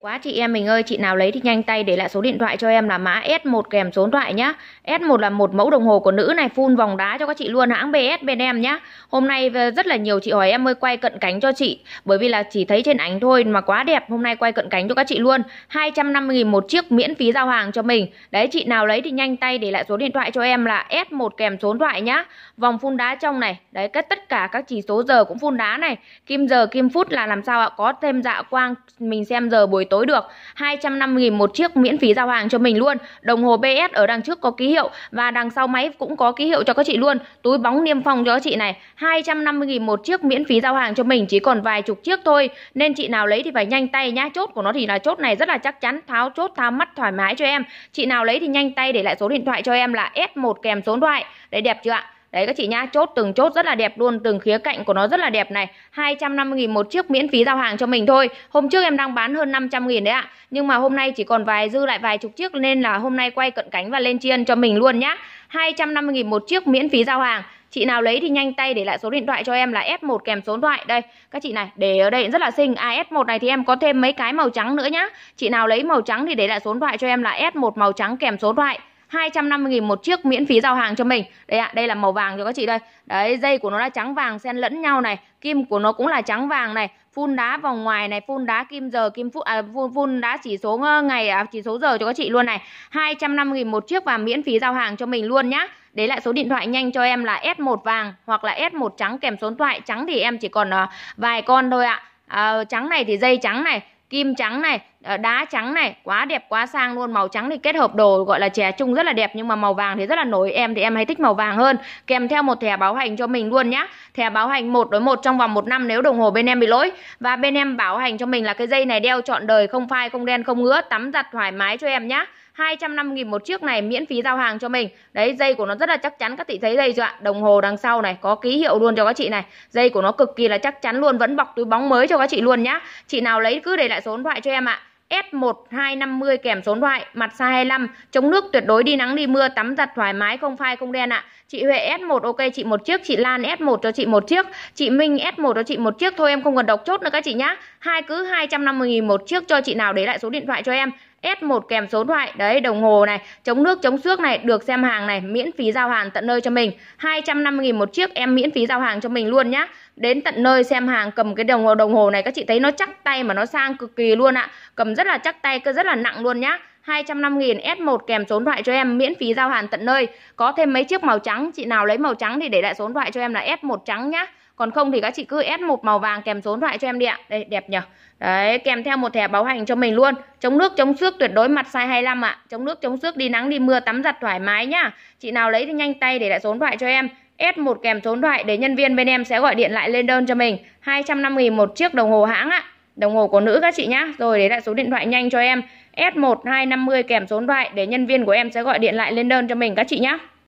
Quá chị em mình ơi, chị nào lấy thì nhanh tay để lại số điện thoại cho em là mã S1 kèm số điện thoại nhá. S1 là một mẫu đồng hồ của nữ này phun vòng đá cho các chị luôn hãng BS bên em nhá. Hôm nay rất là nhiều chị hỏi em ơi quay cận cánh cho chị bởi vì là chỉ thấy trên ảnh thôi mà quá đẹp. Hôm nay quay cận cánh cho các chị luôn. 250 000 một chiếc miễn phí giao hàng cho mình. Đấy chị nào lấy thì nhanh tay để lại số điện thoại cho em là S1 kèm số điện thoại nhá. Vòng phun đá trong này, đấy các tất cả các chỉ số giờ cũng phun đá này, kim giờ kim phút là làm sao ạ? Có thêm dạ quang mình xem giờ buổi tối được 250.000 một chiếc miễn phí giao hàng cho mình luôn đồng hồ BS ở đằng trước có ký hiệu và đằng sau máy cũng có ký hiệu cho các chị luôn túi bóng niêm phong cho các chị này 250.000 một chiếc miễn phí giao hàng cho mình chỉ còn vài chục chiếc thôi nên chị nào lấy thì phải nhanh tay nhá chốt của nó thì là chốt này rất là chắc chắn tháo chốt tháo mắt thoải mái cho em chị nào lấy thì nhanh tay để lại số điện thoại cho em là S1 kèm số điện thoại để đẹp chưa ạ Đấy các chị nhá, chốt từng chốt rất là đẹp luôn, từng khía cạnh của nó rất là đẹp này. 250 000 một chiếc miễn phí giao hàng cho mình thôi. Hôm trước em đang bán hơn 500 000 đấy ạ. Nhưng mà hôm nay chỉ còn vài dư lại vài chục chiếc nên là hôm nay quay cận cánh và lên chiên cho mình luôn nhá. 250 000 một chiếc miễn phí giao hàng. Chị nào lấy thì nhanh tay để lại số điện thoại cho em là F1 kèm số điện thoại Đây, các chị này, để ở đây rất là xinh À F1 này thì em có thêm mấy cái màu trắng nữa nhá Chị nào lấy màu trắng thì để lại số điện thoại cho em là F1 màu trắng kèm số điện thoại 250.000 một chiếc miễn phí giao hàng cho mình đây ạ à, đây là màu vàng cho các chị đây đấy dây của nó là trắng vàng xen lẫn nhau này kim của nó cũng là trắng vàng này phun đá vòng ngoài này phun đá kim giờ kim phút à, phun, phun đá chỉ số ờ, ngày à, chỉ số giờ cho các chị luôn này 250.000 một chiếc và miễn phí giao hàng cho mình luôn nhá Đấy lại số điện thoại nhanh cho em là S1 vàng hoặc là S1 trắng kèm số điện thoại trắng thì em chỉ còn uh, vài con thôi ạ à, trắng này thì dây trắng này kim trắng này Ờ, đá trắng này quá đẹp quá sang luôn màu trắng thì kết hợp đồ gọi là chè chung rất là đẹp nhưng mà màu vàng thì rất là nổi em thì em hay thích màu vàng hơn kèm theo một thẻ bảo hành cho mình luôn nhá thẻ bảo hành một đối một trong vòng một năm nếu đồng hồ bên em bị lỗi và bên em bảo hành cho mình là cái dây này đeo trọn đời không phai không đen không ngứa tắm giặt thoải mái cho em nhá 250 nghìn một chiếc này miễn phí giao hàng cho mình. Đấy dây của nó rất là chắc chắn các chị thấy dây chưa ạ? Đồng hồ đằng sau này có ký hiệu luôn cho các chị này. Dây của nó cực kỳ là chắc chắn luôn vẫn bọc túi bóng mới cho các chị luôn nhá. Chị nào lấy cứ để lại số điện thoại cho em ạ. S1250 kèm số điện thoại, mặt xa 25, chống nước tuyệt đối đi nắng đi mưa, tắm giặt thoải mái không phai không đen ạ. À. Chị Huệ S1 ok chị một chiếc, chị Lan S1 cho chị một chiếc, chị Minh S1 cho chị một chiếc thôi em không cần đọc chốt nữa các chị nhá. Hai cứ 250 000 một chiếc cho chị nào để lại số điện thoại cho em. S1 kèm số thoại đấy đồng hồ này chống nước chống xước này được xem hàng này miễn phí giao hàng tận nơi cho mình 250.000 một chiếc em miễn phí giao hàng cho mình luôn nhá đến tận nơi xem hàng cầm cái đồng hồ đồng hồ này các chị thấy nó chắc tay mà nó sang cực kỳ luôn ạ cầm rất là chắc tay cơ rất là nặng luôn nhá 250.000 S1 kèm số điện thoại cho em miễn phí giao hàng tận nơi. Có thêm mấy chiếc màu trắng, chị nào lấy màu trắng thì để lại số điện thoại cho em là S1 trắng nhá còn không thì các chị cứ ép một màu vàng kèm số điện thoại cho em đi ạ đây đẹp nhỉ đấy kèm theo một thẻ bảo hành cho mình luôn chống nước chống xước tuyệt đối mặt size 25 ạ chống nước chống xước đi nắng đi mưa tắm giặt thoải mái nhá chị nào lấy thì nhanh tay để lại số điện thoại cho em s1 kèm số điện thoại để nhân viên bên em sẽ gọi điện lại lên đơn cho mình 250 000 một chiếc đồng hồ hãng ạ đồng hồ của nữ các chị nhá rồi để lại số điện thoại nhanh cho em S1250 kèm số điện thoại để nhân viên của em sẽ gọi điện lại lên đơn cho mình các chị nhá